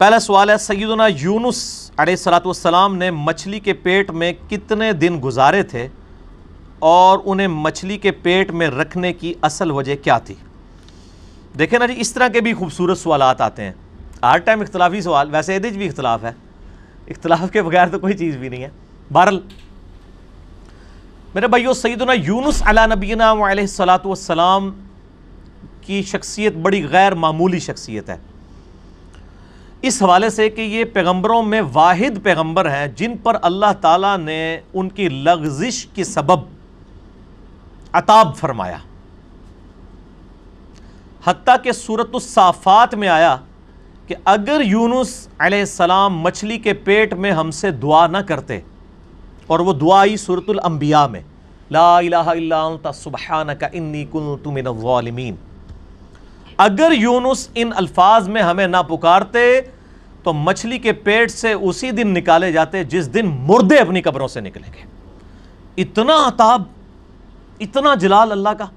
पहला सवाल है सैदना यूनुस सलाम ने मछली के पेट में कितने दिन गुजारे थे और उन्हें मछली के पेट में रखने की असल वजह क्या थी देखें ना जी इस तरह के भी खूबसूरत सवाल आते हैं हर टाइम इख्तलाफी सवाल वैसे एदिज भी इख्तलाफ है इख्तलाफ के बगैर तो कोई चीज़ भी नहीं है बहरल मेरे भाइयों सैदना यूनुस अला नबीना सलाम की शख्सियत बड़ी गैर मामूली शख्सियत है इस हवाले से कि ये पैगम्बरों में वाहिद पैगम्बर हैं जिन पर अल्लाह ताला ने उनकी लग्जिश के सबब अताब फरमाया हती के सूरत साफ़ात में आया कि अगर यूनुस सलाम मछली के पेट में हमसे दुआ ना करते और वो दुआ आई सूरतलम्बिया में ला सुबह का कुल तुमिन अगर यूनुस इन अल्फाज में हमें ना पुकारते तो मछली के पेट से उसी दिन निकाले जाते जिस दिन मुर्दे अपनी कब्रों से निकलेंगे इतना अताब इतना जलाल अल्लाह का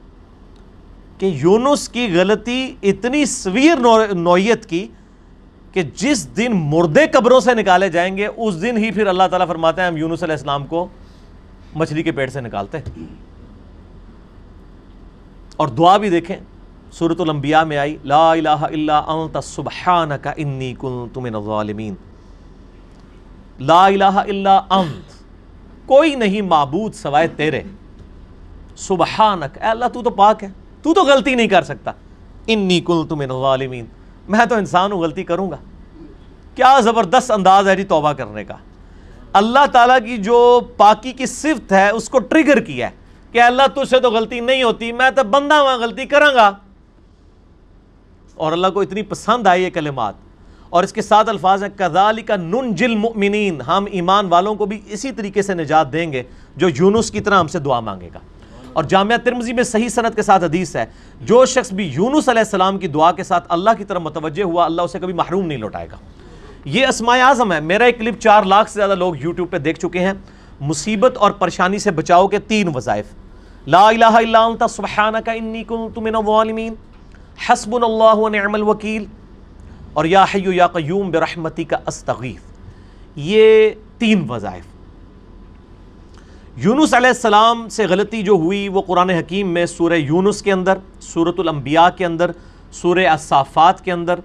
कि यूनुस की गलती इतनी सवीर नोयत की कि जिस दिन मुर्दे कब्रों से निकाले जाएंगे उस दिन ही फिर अल्लाह ताला फरमाते हैं हम यूनुस अलैहिस्सलाम को मछली के पेट से निकालते और दुआ भी देखें सूरतलम्बिया में आई ला लाबहान का इन्नी कुन तुम्हालमीन ला अंत कोई नहीं मबूद सवाए तेरे सुबहानक अल्लाह तू तो पाक है तू तो गलती नहीं कर सकता इन्नी कुल नज़ालमीन मैं तो इंसान हूँ गलती करूँगा क्या ज़बरदस्त अंदाज़ है जी तोबा करने का अल्लाह ताला की जो पाकी की सिफत है उसको ट्रिगर किया है कि अल्लाह तुझसे तो गलती नहीं होती मैं तो बंदा वहाँ गलती करूँगा और अल्लाह को इतनी पसंद आई ये कलमात और इसके साथ अल्फाज हैं कदाली का नुन जिल हम ईमान वालों को भी इसी तरीके से निजात देंगे जो यूनुस की तरह हमसे दुआ मांगेगा और जामिया तिरमजी में सही सनत के साथ हदीस है जो शख्स भी यूनुस सलाम की दुआ के साथ अल्लाह की तरफ मतवजह हुआ अल्लाह उसे कभी महरूम नहीं लौटाएगा ये असमाय आज़म है मेरा एक क्लिप चार लाख से ज़्यादा लोग यूट्यूब पर देख चुके हैं मुसीबत और परेशानी से बचाओ के तीन वज़ाइफ ला इलाहा इल्ला अंता सुबहानका इन्नी कुंतु मिनल हसबन अल्लामकील और या हयू या क्यूम बरहमती का अस्तगीफ़ ये तीन वज़ाइफ यूनुस आसमाम से गलती जो हुई वो कुरान हकीम में सूर यूनुस के अंदर सूरतलम्बिया के अंदर सूर असाफ़ात के अंदर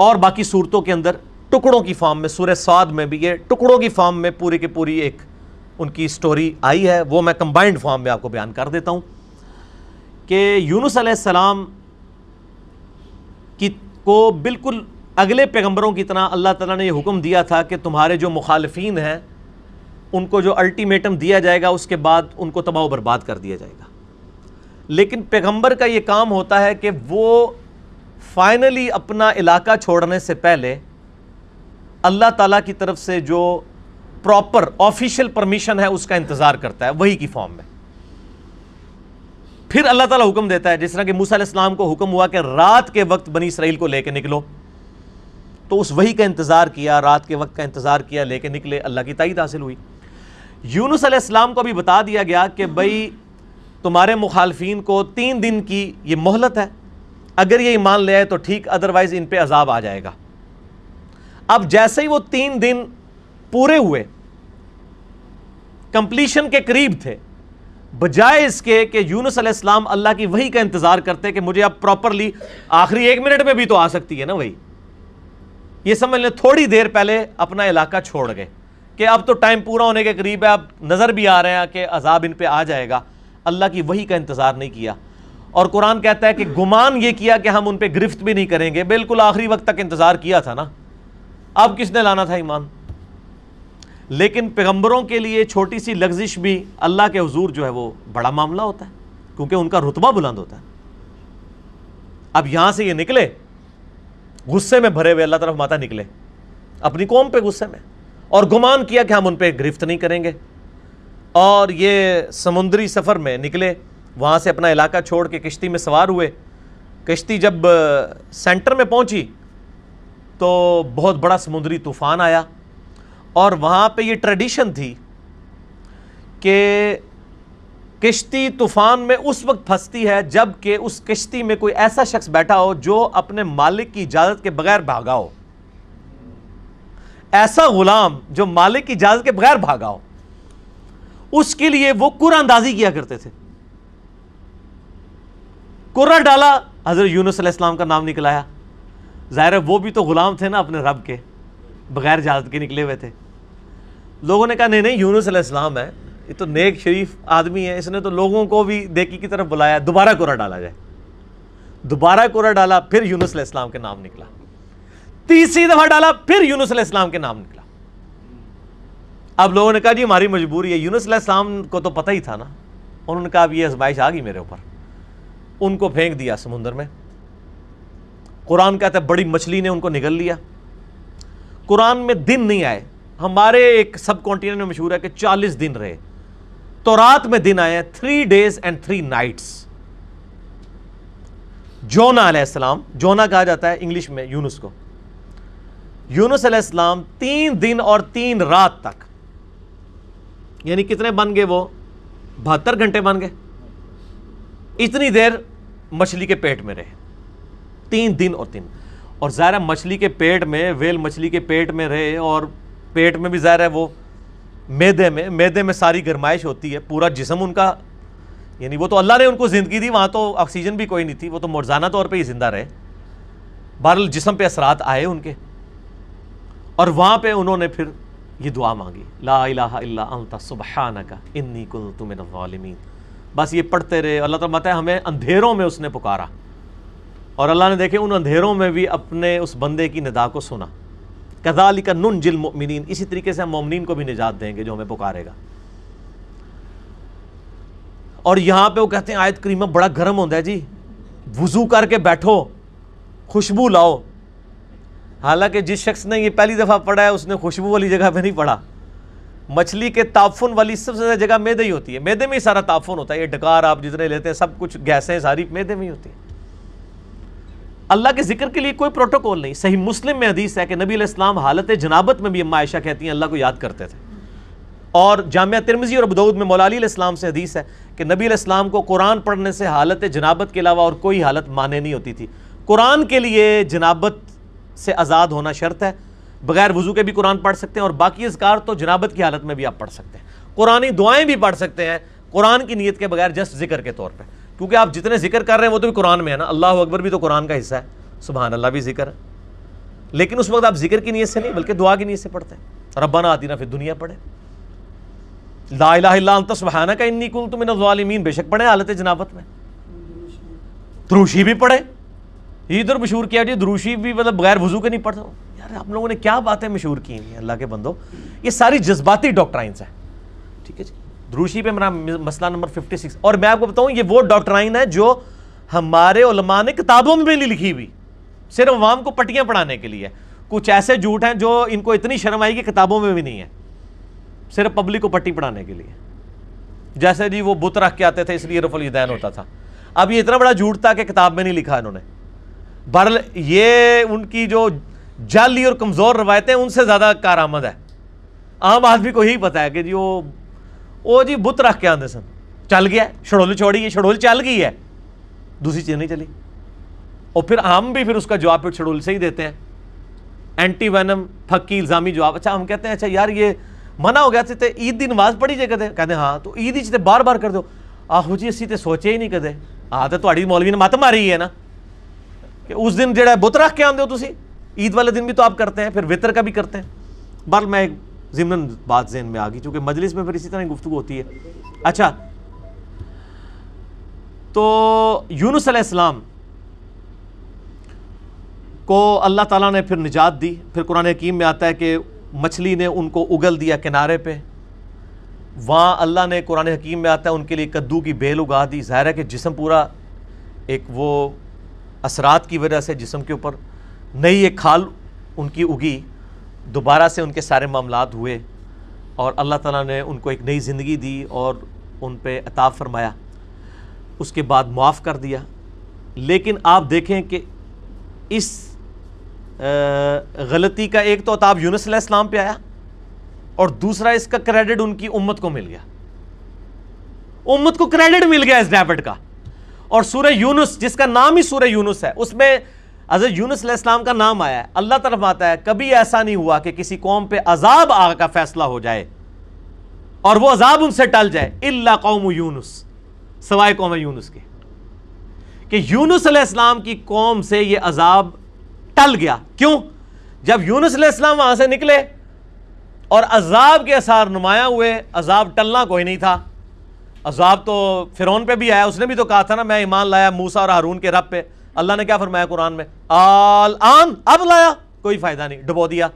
और बाकी सूरतों के अंदर टुकड़ों की फॉर्म में सूर साद में भी ये टुकड़ों की फॉर्म में पूरी के पूरी एक उनकी स्टोरी आई है वो मैं कंबाइंड फॉर्म में आपको बयान कर देता हूँ कि यूनुस सलाम की को बिल्कुल अगले पैगंबरों की तरह अल्लाह ताला ने यह हुक्म दिया था कि तुम्हारे जो मुखालफी हैं उनको जो अल्टीमेटम दिया जाएगा उसके बाद उनको तबाह बर्बाद कर दिया जाएगा लेकिन पैगंबर का ये काम होता है कि वो फाइनली अपना इलाका छोड़ने से पहले अल्लाह ताला की तरफ से जो प्रॉपर ऑफिशियल परमिशन है उसका इंतज़ार करता है वही की फॉर्म में फिर अल्लाह ताला हुक्म देता है जिस तरह कि मूसा इस्लाम को हुक्म हुआ कि रात के वक्त बनी इसराइल को लेके निकलो तो उस वही का इंतज़ार किया रात के वक्त का इंतज़ार किया लेके निकले अल्लाह की तायद हासिल हुई यूनुस अलैहिस्सलाम को भी बता दिया गया कि भाई तुम्हारे मुखालफन को तीन दिन की ये मोहलत है अगर ये ईमान ले आए तो ठीक अदरवाइज़ इन पर अजाब आ जाएगा अब जैसे ही वो तीन दिन पूरे हुए कंप्लीशन के करीब थे बजाय इसके कि यूनस अलैहिस्सलाम अल्लाह की वही का इंतज़ार करते कि मुझे अब प्रॉपरली आखिरी एक मिनट में भी तो आ सकती है ना वही ये समझ लें थोड़ी देर पहले अपना इलाका छोड़ गए कि अब तो टाइम पूरा होने के करीब है अब नज़र भी आ रहे हैं कि अजाब इन पर आ जाएगा अल्लाह की वही का इंतज़ार नहीं किया और कुरान कहता है कि गुमान ये किया कि हम उन पर गिरफ्त भी नहीं करेंगे बिल्कुल आखिरी वक्त तक इंतज़ार किया था ना अब किसने लाना था ईमान लेकिन पैगम्बरों के लिए छोटी सी लग्जिश भी अल्लाह के हजूर जो है वो बड़ा मामला होता है क्योंकि उनका रुतबा बुलंद होता है अब यहाँ से ये निकले गुस्से में भरे हुए अल्लाह तरफ माता निकले अपनी कौम पे गुस्से में और गुमान किया कि हम उन पर गिरफ्त नहीं करेंगे और ये समुद्री सफ़र में निकले वहाँ से अपना इलाका छोड़ के किश्ती में सवार हुए किश्ती जब सेंटर में पहुंची तो बहुत बड़ा समुद्री तूफ़ान आया और वहाँ पे ये ट्रेडिशन थी कि किश्ती तूफान में उस वक्त फंसती है जबकि उस किश्ती में कोई ऐसा शख्स बैठा हो जो अपने मालिक की इजाज़त के बगैर भागा हो ऐसा गुलाम जो मालिक की इजाज़त के बगैर भागा हो उसके लिए वो कुरानंदाजी किया करते थे कुर्रा डाला हज़रत यूनुस का नाम निकलाया ज़ाहिर वो भी तो ग़ुलाम थे ना अपने रब के बग़ैर इजाज़त के निकले हुए थे लोगों ने कहा नहीं नहीं यूनुस अलैहिस्सलाम है ये तो नेक शरीफ आदमी है इसने तो लोगों को भी देकी की तरफ बुलाया दोबारा कोरा डाला जाए दोबारा कोरा डाला फिर यूनुस अलैहिस्सलाम के नाम निकला तीसरी दफ़ा डाला फिर यूनुस अलैहिस्सलाम के नाम निकला अब लोगों ने कहा जी हमारी मजबूरी है यूनुस अलैहिस्सलाम को तो पता ही था ना उन्होंने कहा अब ये आजमाइश आ गई मेरे ऊपर उनको फेंक दिया समुंदर में कुरान कहता है बड़ी मछली ने उनको निगल लिया कुरान में दिन नहीं आए हमारे एक सब कॉन्टिनेंट में मशहूर है कि चालीस दिन रहे तो रात में दिन आए three days and three nights Jonah अलैहिस्सलाम जोना कहा जाता है इंग्लिश में यूनुस को यूनुस अलैहिस्सलाम तीन दिन और तीन रात तक यानी कितने बन गए वो बहत्तर घंटे बन गए इतनी देर मछली के पेट में रहे तीन दिन और तीन और ज़ाहिर मछली के पेट में वेल मछली के पेट में रहे और पेट में भी ज़ाहिर है वो मैदे में मैदे में सारी गरमाइश होती है पूरा जिसम उनका यानी वो तो अल्लाह ने उनको ज़िंदगी दी वहाँ तो ऑक्सीजन भी कोई नहीं थी वो तो मुरजाना तौर पर ही ज़िंदा रहे बहरल जिसम पे असरात आए उनके और वहाँ पर उन्होंने फिर ये दुआ मांगी ला इला सुबहाना का इन्नी कुल तुम्हें बस ये पढ़ते रहे अल्लाह तो मत हमें अंधेरों में उसने पुकारा और अल्लाह ने देखे उन अंधेरों में भी अपने उस बंदे की निदा को सुना कदाली का नुन जिल मोमिन इसी तरीके से हम मोमिन को भी निजात देंगे जो हमें पुकारेगा और यहाँ पे वो कहते हैं आयत करीमा बड़ा गर्म होता है जी वज़ू करके बैठो खुशबू लाओ हालांकि जिस शख्स ने ये पहली दफ़ा पढ़ा है उसने खुशबू वाली जगह पे नहीं पढ़ा मछली के ताफुन वाली सबसे ज़्यादा जगह मैदे ही होती है मैदे में ही सारा ताफुन होता है ये डकार आप जितने लेते हैं सब कुछ गैसें सारी मैदे में ही होती है अल्लाह के जिक्र के लिए कोई प्रोटोकॉल नहीं सही मुस्लिम में हदीस है कि नबी इस्लाम हालत जनाबत में भी अम्मा आयशा कहती हैं अल्लाह को याद करते थे और जामिया तिरमिजी और अबदौद में मौलाली इस्लाम से हदीस है कि नबी इस्लाम को कुरान पढ़ने से हालत जनाबत के अलावा और कोई हालत माने नहीं होती थी कुरान के लिए जनाबत से आज़ाद होना शर्त है बगैर वजू के भी कुरान पढ़ सकते हैं और बाकी इसकार तो जनाबत की हालत में भी आप पढ़ सकते हैं कुरानी दुआएँ भी पढ़ सकते हैं कुरान की नीयत के बगैर जस्ट जिक्र के तौर पर क्योंकि आप जितने जिक्र कर रहे हैं वो तो भी कुरान में है ना अल्लाह अकबर भी तो कुरान का हिस्सा है सुबह अल्लाह भी जिक्र है लेकिन उस वक्त आप जिक्र की नीयत से नहीं बल्कि दुआ की नीयत से पढ़ते हैं रब्बाना आती ना फिर दुनिया पढ़े ला तो सुबहाना का इन्नी कुल तुम्हें इन बेशक पढ़े हालत जनाबत में द्रूशी भी पढ़े ये इधर मशहूर किया जाए द्रूशी भी मतलब बगैर वजू के नहीं पढ़ता यार आप लोगों ने क्या बातें मशहूर की हैं अल्लाह के बंदो ये सारी जज्बाती डॉक्ट्राइंस हैं ठीक है जी रूसी पे मेरा मसला नंबर 56 और मैं आपको बताऊं ये वो डॉक्ट्राइन है जो हमारे उलमा ने किताबों में भी लिखी हुई सिर्फ अवाम को पट्टियाँ पढ़ाने के लिए कुछ ऐसे झूठ हैं जो इनको इतनी शर्म आई कि किताबों में भी नहीं है सिर्फ पब्लिक को पट्टी पढ़ाने के लिए जैसे जी वो बुत रख के आते थे इसलिए रफुल यदैन होता था अब ये इतना बड़ा झूठ था कि किताब में नहीं लिखा इन्होंने बर ये उनकी जो जाली और कमज़ोर रवायतें उनसे ज़्यादा कार आमद है आम आदमी को यही पता है कि जी वो वो जी बुत रख के आते सन चल गया शडोल छोड़ी है ਛੜੋਲ चल गई है दूसरी चीज नहीं चली और फिर हम भी फिर उसका जवाब फिर शेड्यूल से ही देते हैं एंटी वैनम फक्की इल्जामी जवाब अच्छा हम कहते हैं अच्छा यार ये मना हो गया तो ईद की नमाज पढ़ी जे कदे कहते हाँ तो ईद ही बार बार कर दो आहो जी असी तो सोचे ही नहीं कदे आ तो थोड़ी मौलवी ने मत मारी है ना कि उस दिन जो बुत रख के आते हो तुम ईद वाले दिन भी तो आप करते हैं फिर वितर का भी करते हैं बल मैं एक ज़िमन बात जहन में आ गई चूँकि मजलिस में फिर इसी तरह गुफ्तु होती है अच्छा तो यूनुस अलैहिस्सलाम को अल्लाह ताला ने फिर निजात दी फिर कुरान हकीम में आता है कि मछली ने उनको उगल दिया किनारे पे वहाँ अल्लाह ने कुरान हकीम में आता है उनके लिए कद्दू की बेल उगा दी ज़ाहिर है कि जिसम पूरा एक वो असरात की वजह से जिसम के ऊपर नई एक खाल उनकी उगी दोबारा से उनके सारे मामला हुए और अल्लाह ताला ने उनको एक नई ज़िंदगी दी और उन पर अताब फरमाया उसके बाद मुआफ़ कर दिया लेकिन आप देखें कि इस गलती का एक तो अताब यूनस इस्लाम पे आया और दूसरा इसका क्रेडिट उनकी उम्मत को मिल गया उम्मत को क्रेडिट मिल गया इस डेबिट का और सूर्य यूनुस जिसका नाम ही सूर्य यूनुस है उसमें अजर यूनस इस्लाम का नाम आया है अल्लाह तरफ आता है कभी ऐसा नहीं हुआ कि किसी कौम पे अजाब आ का फैसला हो जाए और वो अजाब उनसे टल जाए इल्ला कौम यूनुस सवाए कौम यूनुस के कि यूनुस इस्लाम की कौम से ये अजाब टल गया क्यों जब यूनुस इस्लाम वहाँ से निकले और अजाब के आसार नुमाया हुए अजाब टलना कोई नहीं था अजाब तो फिरौन पे भी आया उसने भी तो कहा था ना मैं ईमान लाया मूसा और हारून के रब पे अल्लाह ने क्या फरमाया कुरान में आल आन अब लाया कोई फायदा नहीं डुबो दिया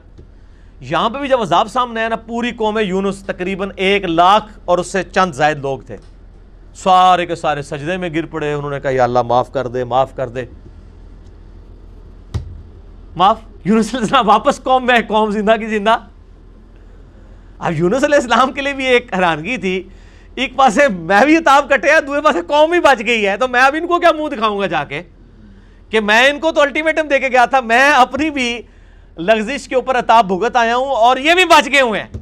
यहां पे भी जब अजाब सामने आया ना पूरी कौम यूनुस तकरीबन एक लाख और उससे चंद जायद लोग थे सारे के सारे सजदे में गिर पड़े उन्होंने कहा या अल्लाह माफ कर दे माफ कर दे माफ यूनुस वापस कौम में कौम जिंदा की जिंदा अब यूनुस इस्लाम के लिए भी एक हैरानगी थी एक पासे मैं भी ताब कटे दूसरे पासे कौम ही बच गई है तो मैं अब इनको क्या मुंह दिखाऊंगा जाके कि मैं इनको तो अल्टीमेटम देके गया था मैं अपनी भी लग्जिश के ऊपर अताप भुगत आया हूं और ये भी बच गए हुए हैं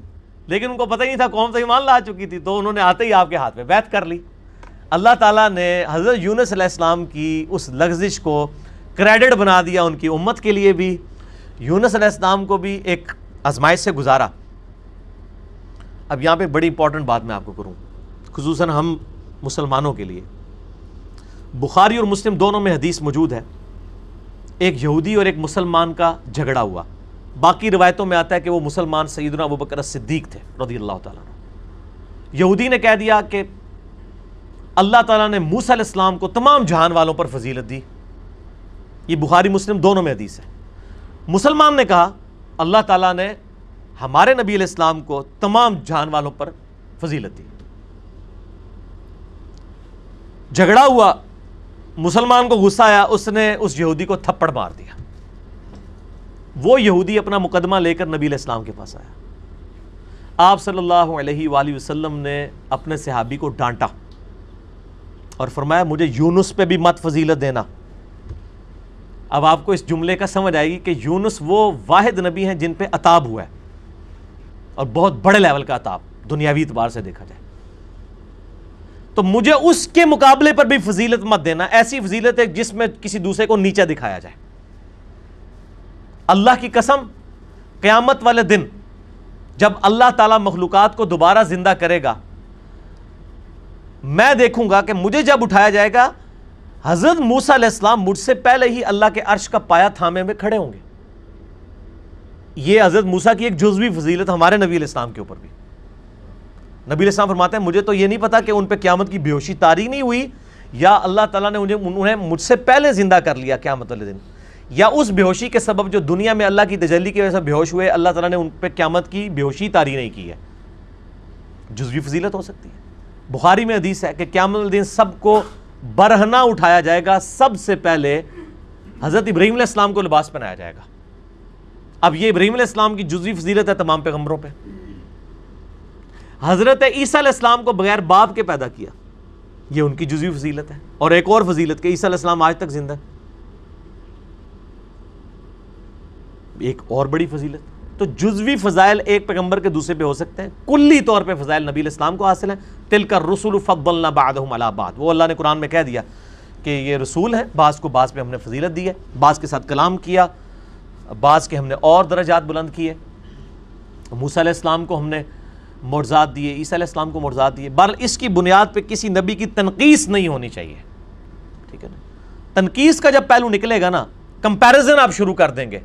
लेकिन उनको पता ही नहीं था कौन सा ईमान ला चुकी थी तो उन्होंने आते ही आपके हाथ में बैत कर ली अल्लाह ताला ने हज़रत यूनस अलैहिस्सलाम की उस लग्जिश को क्रेडिट बना दिया उनकी उम्मत के लिए भी यूनस अलैहिस्सलाम को भी एक आजमाइश से गुजारा अब यहाँ पे बड़ी इंपॉर्टेंट बात मैं आपको करूँ खसूस हम मुसलमानों के लिए बुखारी और मुस्लिम दोनों में हदीस मौजूद है एक यहूदी और एक मुसलमान का झगड़ा हुआ बाकी रिवायतों में आता है कि वो मुसलमान सईदना अबू बकर सिद्दीक थे रदी अल्लाह तहूदी यहूदी ने कह दिया कि अल्लाह ताला ने मूसा इस्लाम को तमाम जहान वालों पर फजीलत दी ये बुखारी मुस्लिम दोनों में हदीस है मुसलमान ने कहा अल्लाह ताला ने हमारे नबी इस्लाम को तमाम जहान वालों पर फजीलत दी झगड़ा हुआ मुसलमान को गुस्सा आया उसने उस यहूदी को थप्पड़ मार दिया वो यहूदी अपना मुकदमा लेकर नबी इस्लाम के पास आया आप सल्लल्लाहु अलैहि वसल्लम ने अपने सहाबी को डांटा और फरमाया मुझे यूनुस पे भी मत फजीलत देना अब आपको इस जुमले का समझ आएगी कि यूनुस वो वाहिद नबी हैं जिन पे अताब हुआ है और बहुत बड़े लेवल का अताब दुनियावी एतबार से देखा जाए तो मुझे उसके मुकाबले पर भी फजीलत मत देना ऐसी फजीलत है जिसमें किसी दूसरे को नीचा दिखाया जाए अल्लाह की कसम क्यामत वाले दिन जब अल्लाह ताला मखलूकत को दोबारा ज़िंदा करेगा मैं देखूंगा कि मुझे जब उठाया जाएगा हज़रत मूसा इस्लाम मुझसे पहले ही अल्लाह के अर्श का पाया थामे में खड़े होंगे यह हज़रत मूसा की एक जुजवी फजीलत हमारे नबी इस्लाम के ऊपर भी नबी इस्लाम फरमाते हैं मुझे तो ये नहीं पता कि उन पर क्यामत की बेहोशी तारी नहीं हुई या अल्लाह तला ने उन्हें मुझसे पहले ज़िंदा कर लिया क्यामत वाले दिन या उस बेहोशी के सबब जो दुनिया में अल्लाह की तजली की वजह से बेहोश हुए अल्लाह तला ने उन पर क्यामत की बेहोशी तारी नहीं की है जुजवी फजीलत हो सकती है बुखारी में हदीस है कि क्यामत दिन सबको बरहना उठाया जाएगा सबसे पहले हज़रत इब्राहिम इस्लाम को लिबास पहनाया जाएगा अब ये इब्राहिम इस्लाम की जुजवी फजीलत है तमाम पैगम्बरों पर हज़रत ईसा इस्लाम को बगैर बाप के पैदा किया ये उनकी जुजी फजीलत है और एक और फजीलत के ईसा इस्लाम आज तक जिंदा एक और बड़ी फजीलत तो जुजवी फजाइल एक पैगंबर के दूसरे पे हो सकते हैं कुल्ली तौर पे फजाइल नबी इस्लाम को हासिल है तिल का रसूल फ़बलना बाद वो अल्लाह ने कुरान में कह दिया कि ये रसूल है बास को बास पे हमने फजीलत दी है बास के साथ कलाम किया बास के हमने और दर्जात बुलंद किए मूसा इस्लाम को हमने मुर्जात दिए ईसीम को मुर्जात दिए बहर इसकी बुनियाद पर किसी नबी की तनकीस नहीं होनी चाहिए ठीक है ना तनकीस का जब पहलू निकलेगा ना कंपेरिजन आप शुरू कर देंगे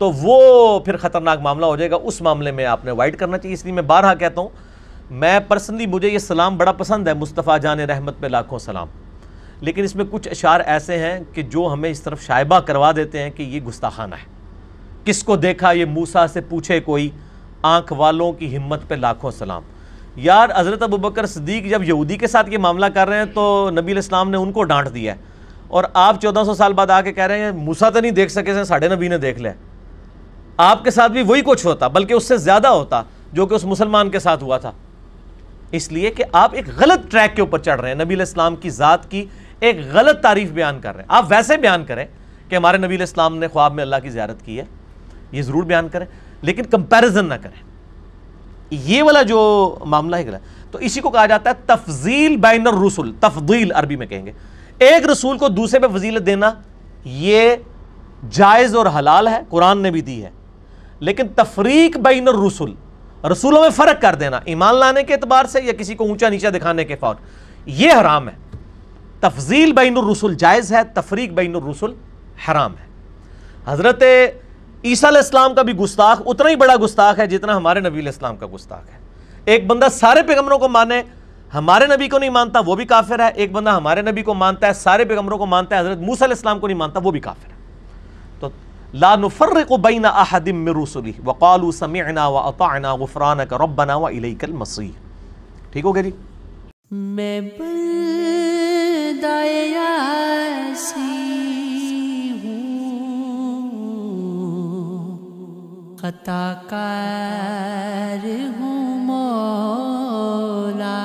तो वो फिर ख़तरनाक मामला हो जाएगा उस मामले में आपने अवॉइड करना चाहिए इसलिए मैं बारहा कहता हूँ मैं पर्सनली मुझे ये सलाम बड़ा पसंद है मुस्तफ़ा जान रहमत पे लाखों सलाम लेकिन इसमें कुछ अशार ऐसे हैं कि जो हमें इस तरफ शायबा करवा देते हैं कि ये गुस्ताखाना है किसको देखा ये मूसा से पूछे कोई आंख वालों की हिम्मत पे लाखों सलाम यार हज़रत अबू बकर सदीक जब यहूदी के साथ ये मामला कर रहे हैं तो नबी इस्लाम ने उनको डांट दिया है और आप 1400 साल बाद आके कह रहे हैं मूसा तो नहीं देख सके साढ़े नबी ने देख लिया आपके साथ भी वही कुछ होता बल्कि उससे ज़्यादा होता जो कि उस मुसलमान के साथ हुआ था इसलिए कि आप एक गलत ट्रैक के ऊपर चढ़ रहे हैं नबी इस्लाम की ज़ात की एक गलत तारीफ बयान कर रहे हैं आप वैसे बयान करें कि हमारे नबी इस्लाम ने ख्वाब में अल्लाह की ज्यारत की है ये ज़रूर बयान करें लेकिन कंपैरिजन ना करें ये वाला जो मामला है गला तो इसी को कहा जाता है तफजील बैन रसूल तफदील अरबी में कहेंगे एक रसूल को दूसरे पे फजीलत देना ये जायज़ और हलाल है कुरान ने भी दी है लेकिन तफरीक बैनर रसूल रसूलों में फ़र्क कर देना ईमान लाने के अतबार से या किसी को ऊंचा नीचा दिखाने के फौर यह हराम है तफजील बैन रसूल जायज़ है तफरीक बैनर रसूल हराम है हज़रत ईसा इस्लाम का भी गुस्ताख उतना ही बड़ा गुस्ताख है जितना हमारे नबी इस्लाम का गुस्ताख है एक बंदा सारे पैगम्बरों को माने हमारे नबी को नहीं मानता वो भी काफिर है एक बंदा हमारे नबी को मानता है सारे पैगम्बरों को मानता है हजरत मूसा इस्लाम को नहीं मानता वो भी काफिर है तो ला नफ़र को बीना आहदिम में रसुली वक़ालू समेना व अताना गुफ़रान का हुआ इले कल मसीह ठीक हो गया जी मैं खताकार हूँ मोला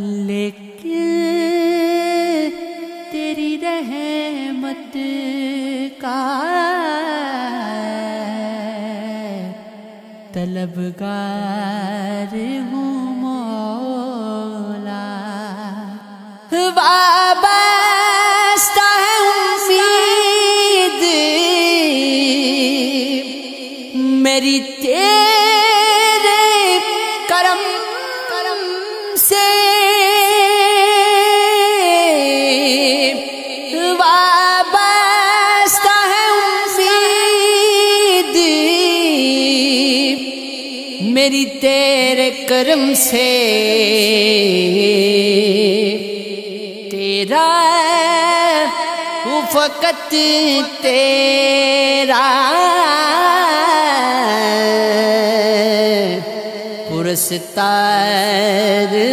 लेकिन तेरी रहमत का तलबगार हूँ करम से तेरा फकत तेरा पुरस्तार